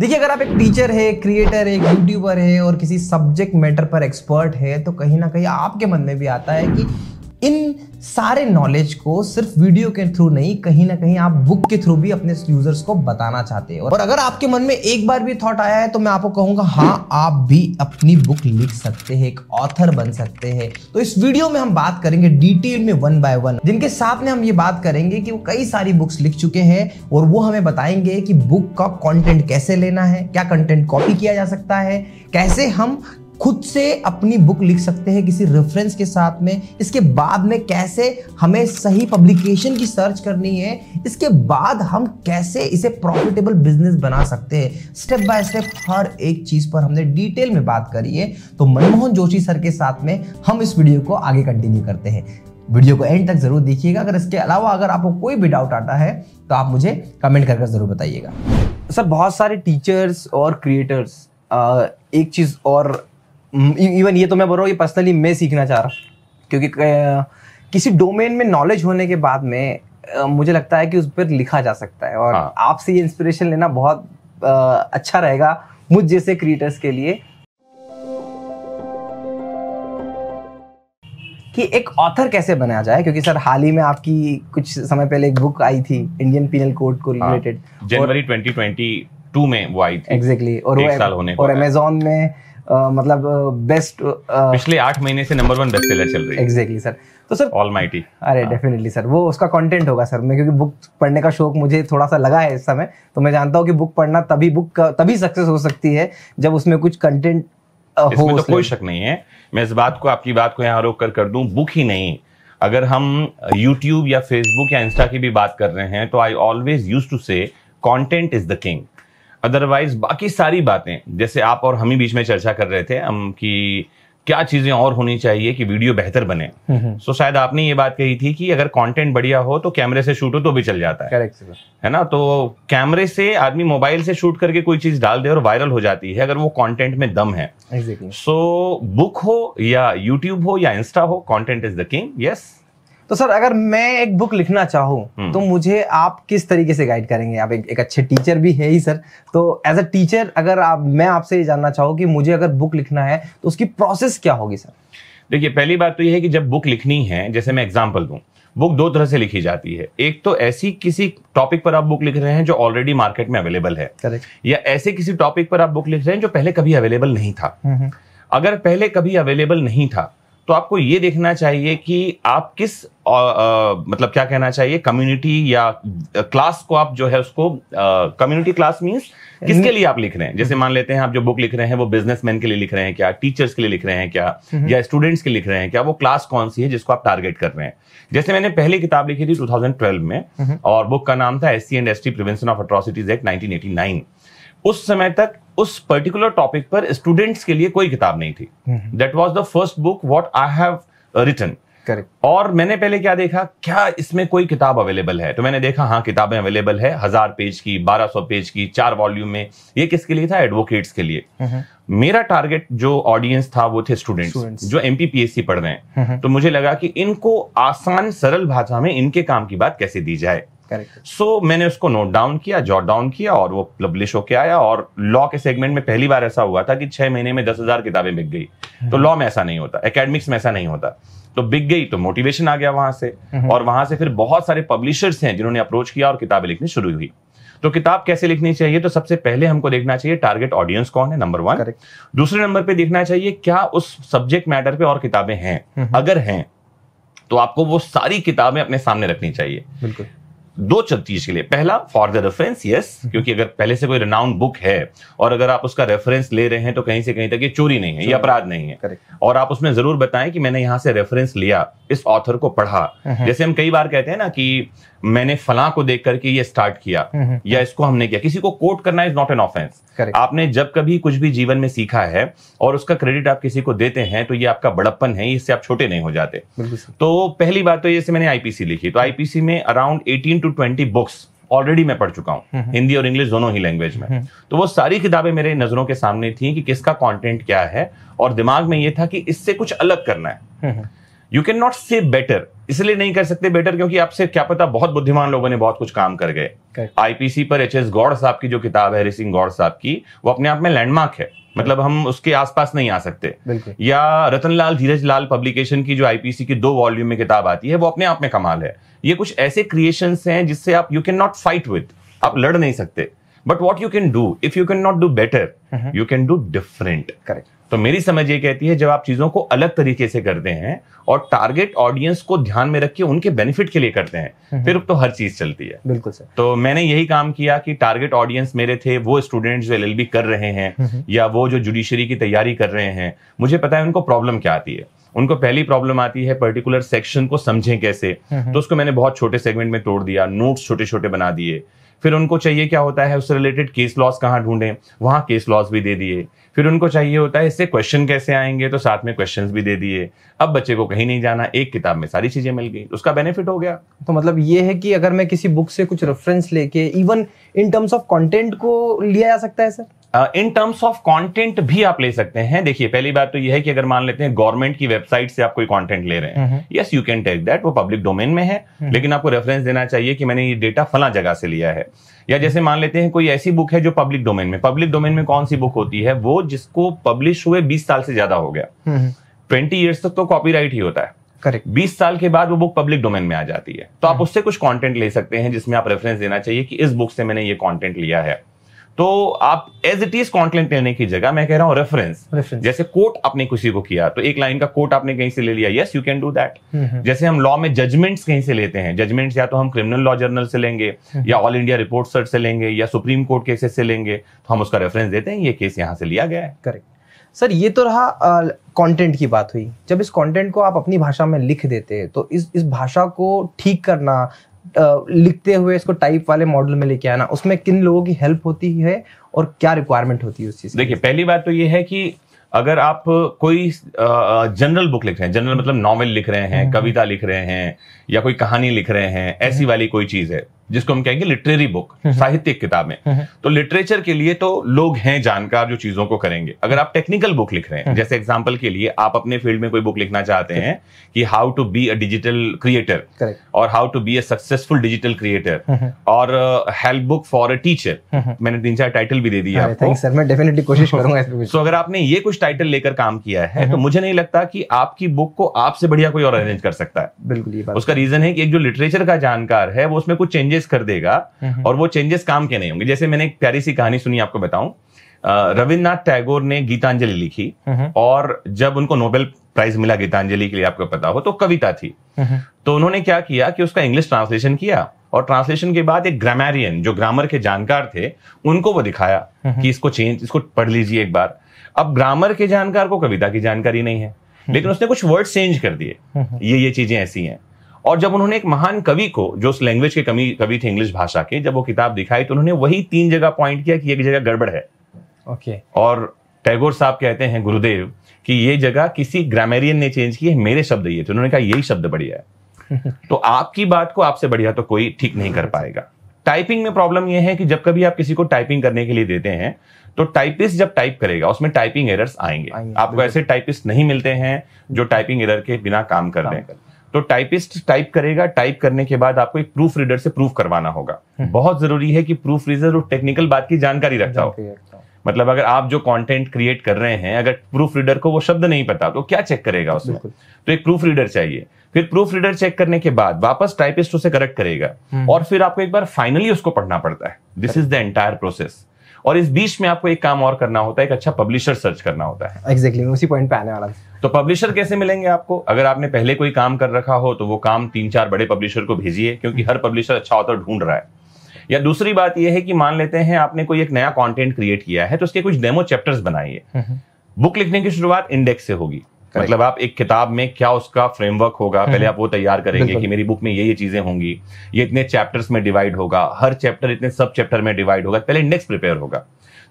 देखिए अगर आप एक टीचर है क्रिएटर है यूट्यूबर है और किसी सब्जेक्ट मैटर पर एक्सपर्ट है तो कहीं ना कहीं आपके मन में भी आता है कि इन सारे नॉलेज को सिर्फ वीडियो के थ्रू नहीं कहीं ना कहीं आप बुक के थ्रू भी अपने यूजर्स को बताना चाहते हो और अगर आपके मन में एक बार भी थॉट आया है तो मैं आपको कहूंगा हाँ आप भी अपनी बुक लिख सकते हैं एक ऑथर बन सकते हैं तो इस वीडियो में हम बात करेंगे डिटेल में वन बाय वन जिनके साथ में हम ये बात करेंगे कि वो कई सारी बुक्स लिख चुके हैं और वो हमें बताएंगे कि बुक का कॉन्टेंट कैसे लेना है क्या कंटेंट कॉपी किया जा सकता है कैसे हम खुद से अपनी बुक लिख सकते हैं किसी रेफरेंस के साथ में इसके बाद में कैसे हमें सही पब्लिकेशन की सर्च करनी है इसके बाद हम कैसे इसे प्रॉफिटेबल बिजनेस बना सकते हैं स्टेप बाय स्टेप हर एक चीज़ पर हमने डिटेल में बात करी है तो मनमोहन जोशी सर के साथ में हम इस वीडियो को आगे कंटिन्यू करते हैं वीडियो को एंड तक जरूर देखिएगा अगर इसके अलावा अगर आपको कोई भी डाउट आता है तो आप मुझे कमेंट करके जरूर बताइएगा सर बहुत सारे टीचर्स और क्रिएटर्स एक चीज़ और इवन mm, e-, ये तो मैं बोल रहा हूँ ये पर्सनली मैं सीखना चाह रहा हूँ क्योंकि किसी डोमेन में नॉलेज होने के बाद में मुझे लगता है कि उस पर लिखा जा सकता है और हाँ। आपसे ये इंस्पिरेशन लेना बहुत अच्छा रहेगा मुझ जैसे क्रिएटर्स के लिए कि एक ऑथर कैसे बनाया जाए क्योंकि सर हाल ही में आपकी कुछ समय पहले एक बुक आई थी इंडियन पीनल कोड को रिलेटेड जनवरी 2022 में वो आई थी एग्जैक्टली exactly, और वो साल होने और अमेजोन में मतलब बेस्ट पिछले आठ महीने से नंबर वन बेस्ट सेलर चल रही है एग्जैक्टली सर तो सर माइटी अरे डेफिनेटली हाँ। सर वो उसका कंटेंट होगा सर मैं क्योंकि बुक पढ़ने का शौक मुझे थोड़ा सा लगा है इस समय तो मैं जानता हूँ कि बुक पढ़ना तभी बुक तभी सक्सेस हो सकती है जब उसमें कुछ कंटेंट हो तो कोई शक नहीं है मैं इस बात को आपकी बात को यहाँ रोक कर कर दूं बुक ही नहीं अगर हम यूट्यूब या फेसबुक या इंस्टा की भी बात कर रहे हैं तो I always use to say content is the king otherwise बाकी सारी बातें जैसे आप और हम ही बीच में चर्चा कर रहे थे हम कि क्या चीजें और होनी चाहिए कि वीडियो बेहतर बने सो हम्म, हम्म। so, शायद आपने ये बात कही थी कि अगर कंटेंट बढ़िया हो तो कैमरे से शूट हो तो भी चल जाता है करेक्ट है ना तो कैमरे से आदमी मोबाइल से शूट करके कोई चीज डाल दे और वायरल हो जाती है अगर वो कंटेंट में दम है सो exactly. so, बुक हो या यूट्यूब हो या इंस्टा हो content is the king yes तो सर अगर मैं एक बुक लिखना चाहूँ हम्म। तो मुझे आप किस तरीके से गाइड करेंगे आप एक, एक अच्छे टीचर भी है ही सर तो एज अ टीचर अगर आप मैं आपसे ये जानना चाहूँ कि मुझे अगर बुक लिखना है तो उसकी प्रोसेस क्या होगी सर देखिए पहली बात तो यह है कि जब बुक लिखनी है जैसे मैं एग्जाम्पल दूँ बुक दो तरह से लिखी जाती है एक तो ऐसी किसी टॉपिक पर आप बुक लिख रहे हैं जो ऑलरेडी मार्केट में अवेलेबल है Correct. या ऐसे किसी टॉपिक पर आप बुक लिख रहे हैं जो पहले कभी अवेलेबल नहीं था हम्म, हम्म। अगर पहले कभी अवेलेबल नहीं था तो आपको ये देखना चाहिए कि आप किस आ, आ, मतलब क्या कहना चाहिए कम्युनिटी या क्लास को आप जो है उसको कम्युनिटी क्लास मींस किसके लिए आप लिख रहे हैं जैसे मान लेते हैं आप जो बुक लिख रहे हैं वो बिजनेसमैन के लिए लिख रहे हैं क्या टीचर्स के लिए लिख रहे हैं क्या हम्म। या स्टूडेंट्स के लिख रहे हैं क्या वो क्लास कौन सी है जिसको आप टारगेट कर रहे हैं जैसे मैंने पहली किताब लिखी थी टू में हम्म। और बुक का नाम था S C and S T prevention of atrocities act nineteen उस समय तक उस पर्टिकुलर टॉपिक पर स्टूडेंट्स के लिए कोई किताब नहीं थी that was the first book what I have written correct और मैंने पहले क्या देखा क्या इसमें कोई किताब अवेलेबल है तो मैंने देखा हाँ किताबें अवेलेबल है हजार पेज की बारह सौ पेज की चार वॉल्यूम में ये किसके लिए था एडवोकेट्स के लिए हम्म, हम्म। मेरा टारगेट जो ऑडियंस था वो थे स्टूडेंट्स जो एमपीपीएससी पढ़ रहे हैं हम्म, तो मुझे लगा कि इनको आसान सरल भाषा में इनके काम की बात कैसे दी जाए सो so, मैंने उसको नोट डाउन किया जॉट डाउन किया और वो पब्लिश होके आया और लॉ के सेगमेंट में पहली बार ऐसा हुआ था कि छह महीने में दस हजार किताबें बिक गई तो लॉ हम्म। में ऐसा नहीं होता एकेडमिक्स में ऐसा नहीं होता तो बिक गई तो मोटिवेशन आ गया वहां से हम्म। और वहां से फिर बहुत सारे पब्लिशर्स हैं जिन्होंने अप्रोच किया और किताबें लिखनी शुरू हुई तो किताब कैसे लिखनी चाहिए तो सबसे पहले हमको देखना चाहिए टारगेट ऑडियंस कौन है नंबर वन दूसरे नंबर पे देखना चाहिए क्या उस सब्जेक्ट मैटर पे और किताबें हैं हम्म। अगर हैं तो आपको वो सारी किताबें अपने सामने रखनी चाहिए बिल्कुल दो चीज के लिए पहला फॉर द रेफरेंस यस क्योंकि अगर पहले से कोई रिनाउंड बुक है और अगर आप उसका रेफरेंस ले रहे हैं तो कहीं से कहीं तक ये चोरी नहीं है ये अपराध नहीं है और आप उसमें जरूर बताएं कि मैंने यहां से रेफरेंस लिया इस ऑथर को पढ़ा हम्म। जैसे हम कई बार कहते हैं ना कि मैंने फला को देख करके ये स्टार्ट किया हम्म। या इसको हमने किया किसी को कोट करना इज नॉट एन ऑफेंस आपने जब कभी कुछ भी जीवन में सीखा है और उसका क्रेडिट आप किसी को देते हैं तो ये आपका बड़प्पन है इससे आप छोटे नहीं हो जाते तो पहली बात तो ये मैंने आईपीसी लिखी तो आईपीसी में around eighteen to twenty books already मैं पढ़ चुका हूँ हम्म। हिंदी और इंग्लिश दोनों ही लैंग्वेज में हम्म। तो वो सारी किताबें मेरे नजरों के सामने थी कि किसका कॉन्टेंट क्या है और दिमाग में ये था कि इससे कुछ अलग करना है you can not say better इसलिए नहीं कर सकते बेटर क्योंकि आपसे क्या पता बहुत बुद्धिमान लोगों ने बहुत कुछ काम कर गए आईपीसी पर एच एस गौड़ साहब की जो किताब है हरि सिंह गौड़ साहब की वो अपने आप में लैंडमार्क है मतलब हम उसके आसपास नहीं आ सकते या रतनलाल धीरज लाल पब्लिकेशन की जो आईपीसी की दो वॉल्यूम में किताब आती है वो अपने आप में कमाल है ये कुछ ऐसे क्रिएशन हैं जिससे आप you can not fight with आप लड़ नहीं सकते but what you can do if you can not do better you can do different correct तो मेरी समझ ये कहती है जब आप चीजों को अलग तरीके से करते हैं और टारगेट ऑडियंस को ध्यान में रख के उनके बेनिफिट के लिए करते हैं हम्म, फिर हम्म। तो हर चीज चलती है बिल्कुल सर तो मैंने यही काम किया कि टारगेट ऑडियंस मेरे थे वो स्टूडेंट जो एल कर रहे हैं हम्म, या वो जो जुडिशरी की तैयारी कर रहे हैं मुझे पता है उनको प्रॉब्लम क्या आती है उनको पहली प्रॉब्लम आती है पर्टिकुलर सेक्शन को समझें कैसे तो उसको मैंने बहुत छोटे सेगमेंट में तोड़ दिया नोट्स छोटे छोटे बना दिए फिर उनको चाहिए क्या होता है उससे रिलेटेड केस लॉस कहाँ ढूंढें वहाँ केस लॉस भी दे दिए फिर उनको चाहिए होता है इससे क्वेश्चन कैसे आएंगे तो साथ में क्वेश्चन भी दे दिए अब बच्चे को कहीं नहीं जाना एक किताब में सारी चीजें मिल गई उसका बेनिफिट हो गया तो मतलब ये है कि अगर मैं किसी बुक से कुछ रेफरेंस लेके even in terms of content को लिया जा सकता है sir in terms of content भी आप ले सकते हैं देखिए पहली बात तो यह है कि अगर मान लेते हैं गवर्नमेंट की वेबसाइट से आप कोई कंटेंट ले रहे हैं yes you can take that वो पब्लिक डोमेन में है लेकिन आपको रेफरेंस देना चाहिए कि मैंने ये डेटा फला जगह से लिया है या जैसे मान लेते हैं कोई ऐसी बुक है जो पब्लिक डोमेन में पब्लिक डोमेन में कौन सी बुक होती है वो जिसको पब्लिश हुए बीस साल से ज्यादा हो गया ट्वेंटी ईयर्स तक तो कॉपी ही होता है करेक्ट बीस साल के बाद वो बुक पब्लिक डोमेन में आ जाती है तो आप हम्म। उससे कुछ कॉन्टेंट ले सकते हैं जिसमें आप रेफरेंस देना चाहिए कि इस बुक से मैंने ये कॉन्टेंट लिया है तो आप एज इट इज कॉन्टेंट लेने की जगह मैं कह रहा हूँ रेफरेंस जैसे कोर्ट आपने किसी को किया तो एक लाइन का कोर्ट आपने कहीं से ले लिया yes you can do that जैसे हम लॉ में जजमेंट्स कहीं से लेते हैं जजमेंट्स या तो हम क्रिमिनल लॉ जर्नल से लेंगे या ऑल इंडिया रिपोर्ट सर्च से लेंगे या सुप्रीम कोर्ट केसेस से लेंगे तो हम उसका रेफरेंस देते हैं ये केस यहाँ से लिया गया है करेक्ट सर ये तो रहा कंटेंट की बात हुई जब इस कंटेंट को आप अपनी भाषा में लिख देते हैं तो इस इस भाषा को ठीक करना लिखते हुए इसको टाइप वाले मॉडल में लेके आना उसमें किन लोगों की हेल्प होती है और क्या रिक्वायरमेंट होती है उस चीज देखिए पहली बात तो ये है कि अगर आप कोई जनरल बुक लिख रहे हैं जनरल मतलब नॉवेल लिख रहे हैं हम्म। कविता लिख रहे हैं या कोई कहानी लिख रहे हैं ऐसी हम्म। वाली कोई चीज है जिसको हम कहेंगे लिटरेरी बुक साहित्यिक किताबें तो लिटरेचर के लिए तो लोग हैं जानकार जो चीजों को करेंगे अगर आप टेक्निकल बुक लिख रहे हैं हम्म। जैसे एग्जाम्पल के लिए आप अपने फील्ड में कोई बुक लिखना चाहते हैं कि how to be a digital creator और how to be a successful digital creator और help book for a teacher मैंने तीन चार टाइटल भी दे दिया सर मैं डेफिनेटली कोशिश करूंगा सो अगर आपने ये कुछ टाइटल लेकर काम किया है हम्म हम्म। तो मुझे नहीं लगता कि आपकी बुक को आपसे बढ़िया कोई और अरेंज कर सकता है बिल्कुल उसका रीजन है कि एक जो लिटरेचर का जानकार है वो उसमें कुछ चेंजेस चेंजेस कर देगा और वो चेंजेस काम के नहीं होंगे जैसे मैंने एक प्यारी सी कहानी सुनी आपको बताऊं रविन्द्रनाथ टैगोर ने गीतांजलि लिखी और जब उनको नोबेल प्राइज मिला गीतांजलि के लिए आपको पता हो तो कविता थी तो उन्होंने क्या किया कि उसका इंग्लिश ट्रांसलेशन किया और ट्रांसलेशन के बाद एक ग्रामेरियन जो ग्रामर के जानकार थे उनको वो दिखाया कि इसको चेंज इसको पढ़ लीजिए एक बार अब ग्रामर के जानकार को कविता की जानकारी नहीं है लेकिन उसने कुछ वर्ड चेंज कर दिए ये ये चीजें ऐसी हैं और जब उन्होंने एक महान कवि को जो उस लैंग्वेज के कमी कवि थे इंग्लिश भाषा के जब वो किताब दिखाई तो उन्होंने वही तीन जगह पॉइंट किया कि एक जगह गड़बड़ है ओके okay. और टैगोर साहब कहते हैं गुरुदेव कि ये जगह किसी ग्रामेरियन ने चेंज की है मेरे शब्द ये थे उन्होंने कहा यही शब्द बढ़िया है तो आपकी बात को आपसे बढ़िया तो कोई ठीक नहीं कर पाएगा टाइपिंग में प्रॉब्लम यह है कि जब कभी आप किसी को टाइपिंग करने के लिए देते हैं तो टाइपिस्ट जब टाइप करेगा उसमें टाइपिंग एरर्स आएंगे, आएंगे आपको ऐसे टाइपिस्ट नहीं मिलते हैं जो टाइपिंग एरर के बिना काम कर रहे हैं तो टाइपिस्ट टाइप करेगा टाइप करने के बाद आपको एक प्रूफ रीडर से प्रूफ करवाना होगा हम्म। बहुत जरूरी है कि प्रूफ रीडर उस टेक्निकल बात की जानकारी रखता हो मतलब अगर आप जो कंटेंट क्रिएट कर रहे हैं अगर प्रूफ रीडर को वो शब्द नहीं पता तो क्या चेक करेगा उसमें तो एक प्रूफ रीडर चाहिए फिर प्रूफ रीडर चेक करने के बाद वापस टाइपिस्ट उसे करेक्ट करेगा हम्म। और फिर आपको एक बार फाइनली उसको पढ़ना पड़ता है this is the entire process और इस बीच में आपको एक काम और करना होता है एक अच्छा पब्लिशर सर्च करना होता है एग्जैक्टली exactly, उसी पॉइंट पे आने वाला तो पब्लिशर कैसे मिलेंगे आपको अगर आपने पहले कोई काम कर रखा हो तो वो काम तीन चार बड़े पब्लिशर को भेजिए क्योंकि हर पब्लिशर अच्छा ऑथर ढूंढ रहा है या दूसरी बात यह है कि मान लेते हैं आपने कोई एक नया कंटेंट क्रिएट किया है तो उसके कुछ डेमो चैप्टर्स बनाइए बुक लिखने की शुरुआत इंडेक्स से होगी मतलब आप एक किताब में क्या उसका फ्रेमवर्क होगा हम्म। पहले आप वो तैयार करेंगे कि मेरी बुक में ये ये चीजें होंगी ये इतने चैप्टर्स में डिवाइड होगा हर चैप्टर इतने सब चैप्टर में डिवाइड होगा पहले इंडेक्स प्रिपेयर होगा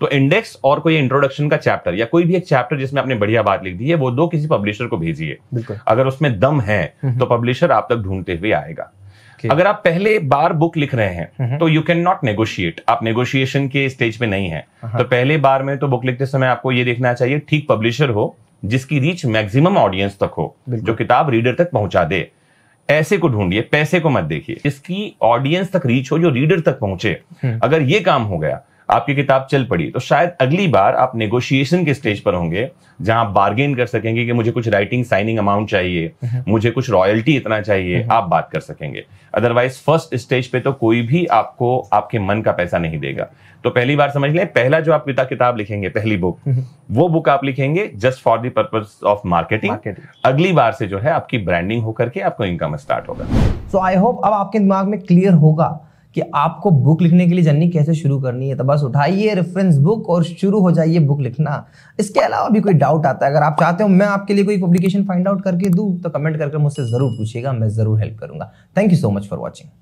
तो इंडेक्स और कोई इंट्रोडक्शन का चैप्टर या कोई भी एक चैप्टर जिसमें आपने बढ़िया बात लिख दी है वो दो किसी पब्लिशर को भेजिए अगर उसमें दम है हम्म। तो पब्लिशर आप तक ढूंढते हुए आएगा अगर आप पहले बार बुक लिख रहे हैं हम्म। तो यू कैन नॉट नेगोशिएट आप नेगोशिएशन के स्टेज पे नहीं है हाँ। तो पहले बार में तो बुक लिखते समय आपको ये देखना चाहिए ठीक पब्लिशर हो जिसकी रीच मैक्सिमम ऑडियंस तक हो जो किताब रीडर तक पहुंचा दे ऐसे को ढूंढिए पैसे को मत देखिए जिसकी ऑडियंस तक रीच हो जो रीडर तक पहुंचे हम्म। अगर ये काम हो गया आपकी किताब चल पड़ी तो शायद अगली बार आप नेगोशिएशन के स्टेज पर होंगे जहां आप बार्गेन कर सकेंगे कि मुझे कुछ राइटिंग साइनिंग अमाउंट चाहिए हम्म। मुझे कुछ रॉयल्टी इतना चाहिए हम्म। आप बात कर सकेंगे अदरवाइज फर्स्ट स्टेज पे तो कोई भी आपको आपके मन का पैसा नहीं देगा तो पहली बार समझ लें पहला जो आप पिता किताब लिखेंगे पहली बुक हम्म। वो बुक आप लिखेंगे just for the purpose of marketing अगली बार से जो है आपकी ब्रांडिंग होकर के आपको इनकम स्टार्ट होगा सो आई होप अब आपके दिमाग में क्लियर होगा कि आपको बुक लिखने के लिए जर्नी कैसे शुरू करनी है तो बस उठाइए रेफरेंस बुक और शुरू हो जाइए बुक लिखना इसके अलावा भी कोई डाउट आता है अगर आप चाहते हो मैं आपके लिए कोई पब्लिकेशन फाइंड आउट करके दूँ तो कमेंट करके मुझसे ज़रूर पूछिएगा मैं ज़रूर हेल्प करूंगा thank you so much for watching